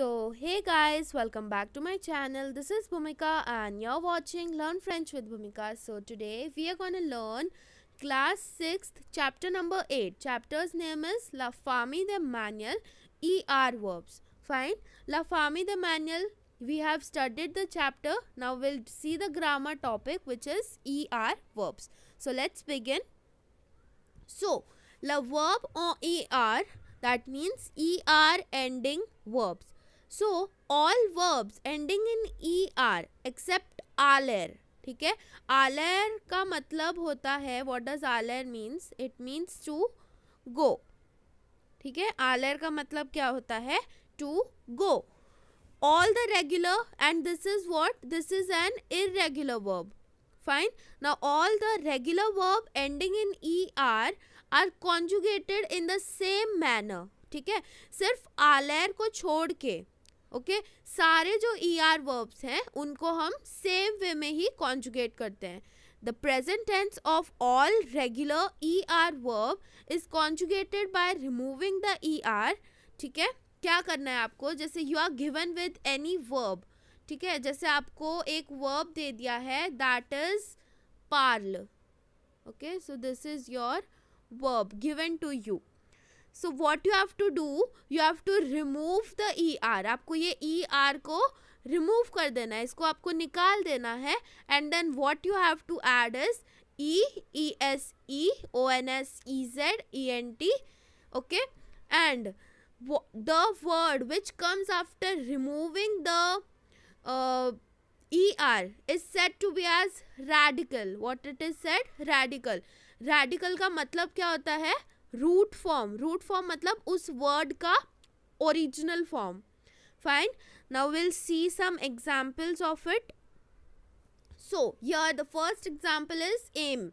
So hey guys welcome back to my channel this is Bhumika and you're watching learn French with Bhumika so today we are going to learn class 6th chapter number 8 chapter's name is La Famille de Manuel ER verbs fine La Famille de Manuel we have studied the chapter now we'll see the grammar topic which is ER verbs so let's begin so la verb on ER that means ER ending verbs so all verbs ending in E R except आलेर ठीक है आलेर का मतलब होता है what does आलेर means it means to go ठीक है आलेर का मतलब क्या होता है to go all the regular and this is what this is an irregular verb fine ना all the regular verb ending in E R are conjugated in the same manner ठीक है सिर्फ आलेर को छोड़ के ओके सारे जो ई आर वर्ब्स हैं उनको हम सेम वे में ही कॉन्जुगेट करते हैं the present tense of all regular E R verb is conjugated by removing the E R ठीक है क्या करना है आपको जैसे you are given with any verb ठीक है जैसे आपको एक वर्ब दे दिया है दैट इज पार्ल okay so this is your verb given to you so what you have to do you have to remove the E R आपको ये ई e ER आर को रिमूव कर देना है इसको आपको निकाल देना है and then what you have to add is E E S E O N S E Z E N T okay and the word which comes after removing the E R is said to be as radical what it is said radical radical का मतलब क्या होता है root form root form मतलब उस word का original form fine now will see some examples of it so the first first is एम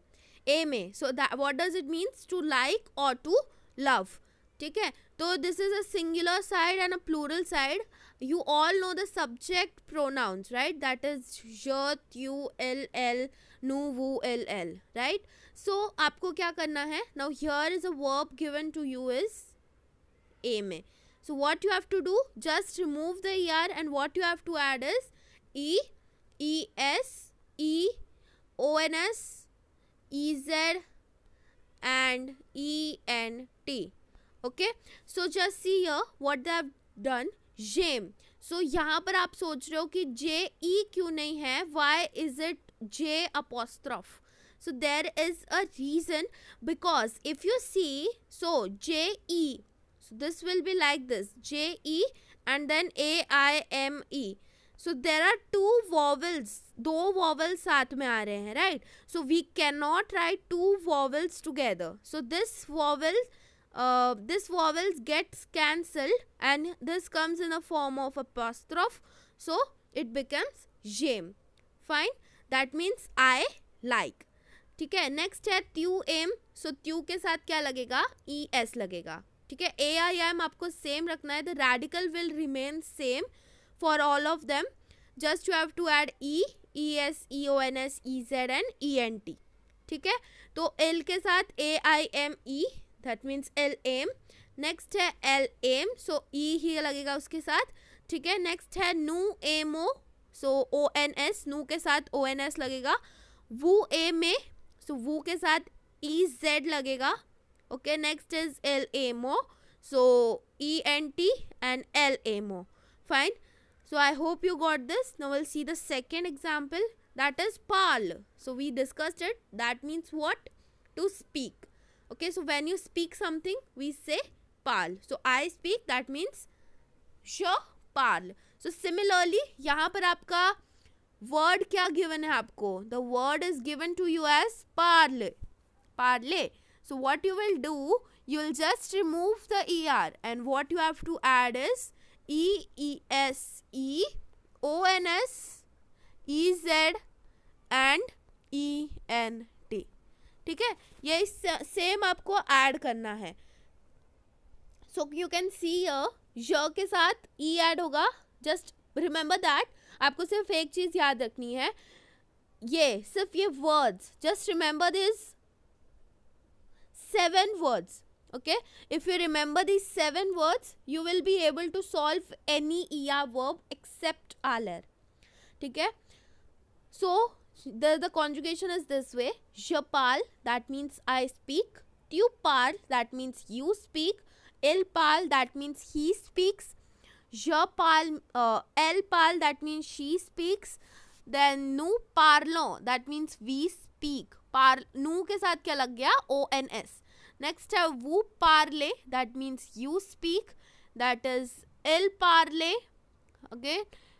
एम ए so that what does it means to like और टू लव ठीक है तो this is a singular side and a plural side you all know the subject pronouns right that is yt you l l nu wu l l right so आपको क्या करना है now here is a verb given to you is a में so what you have to do just remove the er and what you have to add is e e s e o n s e z and e n t okay so just see here what they have done जे सो यहाँ पर आप सोच रहे हो कि जे ई e क्यों नहीं है why is it J apostrophe so there is a reason because if you see so J E so this will be like this J E and then A I M E so there are two vowels दो vowels साथ में आ रहे हैं right so we can not write two vowels together so this vowels Uh, this vowels gets cancelled and this comes in a form of apostrophe so it becomes jame fine that means i like ठीक है next है त्यू am so त्यू के साथ क्या लगेगा ई e S लगेगा ठीक है ए आई एम आपको सेम रखना है the radical will remain same for all of them just you have to add E E S E O N S E Z and E N T ठीक है तो L के साथ A I M E that means L M next है L M so E ही लगेगा उसके साथ ठीक है नेक्स्ट है नू M O so O N S नू के साथ ओ एन एस लगेगा वू एम ए सो वू के साथ ई e जेड लगेगा okay next is L M O so E N T and L M O fine so I hope you got this no will see the second example that is पाल so we discussed it that means what to speak okay so when you speak something we say "pal." so i speak that means sho parl so similarly yahan par aapka word kya given hai aapko the word is given to you as parl parle so what you will do you'll just remove the er and what you have to add is e e s e o n s e z and e n ठीक है ये same आपको add करना है so you can see य के साथ E e add होगा जस्ट रिमेंबर दैट आपको सिर्फ एक चीज़ याद रखनी है ये सिर्फ ये words just remember this seven words okay if you remember this seven words you will be able to solve any E R verb except आलर ठीक है so the, the conjugation is this way. Je parle, that means I speak. Tu parles, that means you speak. Il parle, that means he speaks. Je parle, uh, elle parle, that means she speaks. Then nous parlons, that means we speak. Par, nous ke saath kya lag gaya? O-N-S. Next है वो that means you speak that is il parle okay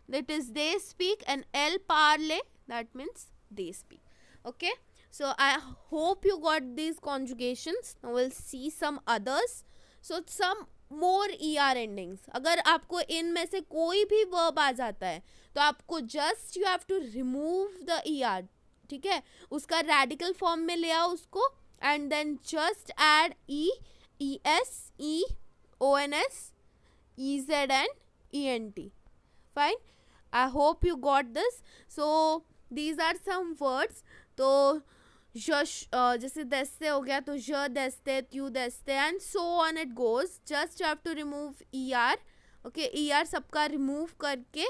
that is they speak and el parle that means they speak okay so i hope you got these conjugations now we'll see some others so some more E R endings अगर आपको इन में से कोई भी verb आ जाता है तो आपको just you have to remove the E R ठीक है उसका रेडिकल फॉर्म में ले आओ उसको and then just add E E S E O N S E Z and E N T fine I hope you got this so these are some words तो यश जैसे दस्ते हो गया तो य दस्ते त्यू दस्ते and so on it goes just you have to remove E R okay E R सबका रिमूव करके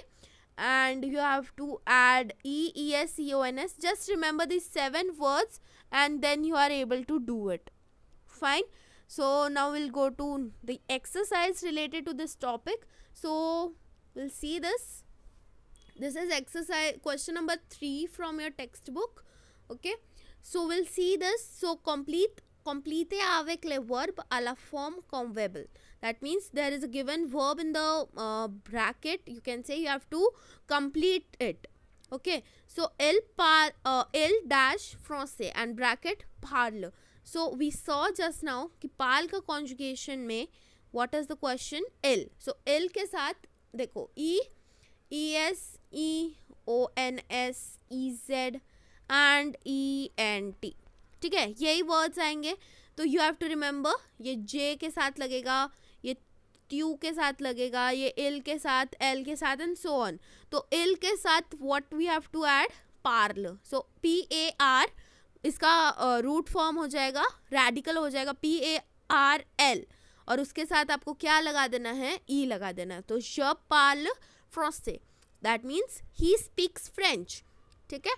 and you have to add E E S E O N S just remember this seven words and then you are able to do it fine so now will go to the exercise related to this topic so will see this this is exercise question number 3 from your textbook okay so we'll see this so complete complete avec le verb à la forme convable that means there is a given verb in the uh, bracket you can say you have to complete it okay so il par uh, il dash français and bracket parle so we saw just now कि पाल का conjugation में what is the question il so il के साथ देखो e E S E O N S E Z and E N T ठीक है यही words आएंगे तो यू हैव टू रिमेंबर ये जे के साथ लगेगा ये ट्यू के साथ लगेगा ये L के साथ एल के साथ एंड सो ऑन तो L के साथ what we have to add पार्ल सो पी ए आर इसका रूट फॉर्म हो जाएगा रेडिकल हो जाएगा पी ए आर एल और उसके साथ आपको क्या लगा देना है ई e लगा देना है तो शब पाल फ्रॉस्टे that means he speaks French ठीक है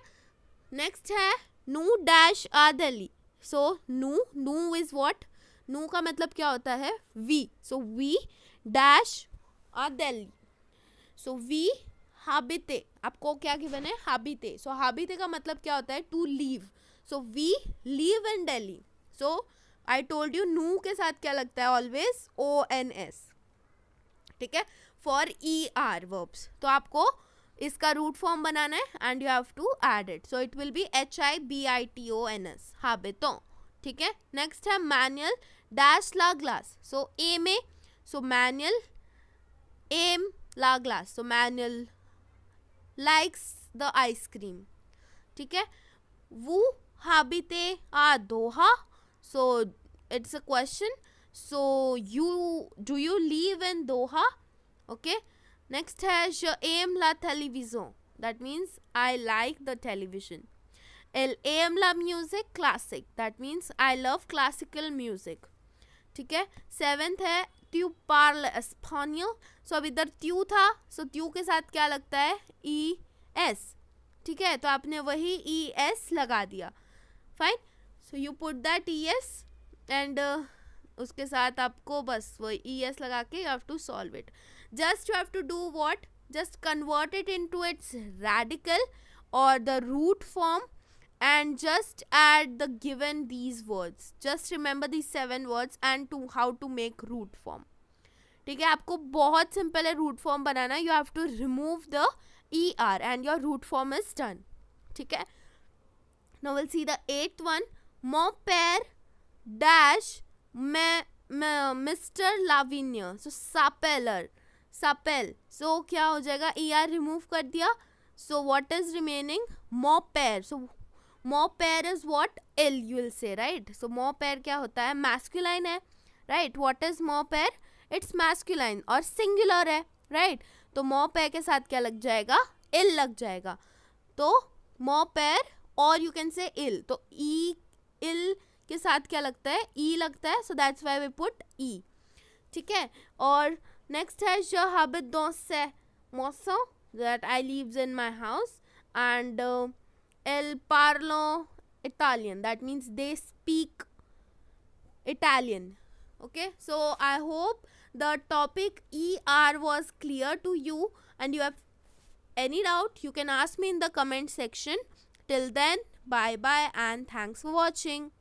नेक्स्ट है नू डैश आदली सो नू नू इज़ वॉट नू का मतलब क्या होता है वी सो वी डैश आदली सो वी हाबिते आपको क्या गिवन है हाबिते सो हाबिते का मतलब क्या होता है to live so we live in Delhi so I told you नू के साथ क्या लगता है ऑलवेज ओ एन एस ठीक है फॉर ई आर वर्ब्स तो आपको इसका रूट फॉर्म बनाना है and you have to add it so it will be H I B I T O N S हाबितों ठीक है नेक्स्ट है मैनुअल डैश ला ग्लास सो एम ए सो मैनुअल एम ला ग्लास so Manuel likes the ice cream ठीक है वो हाबिते आ Doha so it's a question so you do you live in Doha okay next है जो एम ला टेलीविजन that means I like the television L M ला म्यूजिक क्लासिक that means I love classical music ठीक है सेवेंथ है ट्यू पार्ल एस्पानियल सो अब इधर ट्यू था सो ट्यू के साथ क्या लगता है ई एस ठीक है तो आपने वही ई एस लगा दिया fine so you put that E S and उसके साथ आपको बस वो ई एस लगा के you have to solve it just you have to do what just convert it into its radical or the root form and just add the given these words just remember these seven words and to how to make root form ठीक है आपको बहुत simple है root form बनाना you have to remove the E R and your root form is done ठीक है now we'll see the eighth one mon père dash me, me, mr lavinia so sapeller सपेल so so, क्या हो जाएगा E R remove कर दिया so what is remaining मो पैर सो मो पैर इज वॉट एल यूल से राइट सो मो पैर क्या होता है मैस्कुलाइन है राइट वॉट इज मो पैर इट्स मैस्कुलाइन और सिंगुलर है राइट right? तो पैर के साथ क्या लग जाएगा इल लग जाएगा तो मो पैर और यू कैन से इल तो ई e, इल के साथ क्या लगता है ई e लगता है so that's why we put ई ठीक है और Next है शहबत दोस्त mosso that I lives in my house and uh, el parlo Italian that means they speak Italian okay so I hope the topic ER was clear to you and you have any doubt you can ask me in the comment section till then bye bye and thanks for watching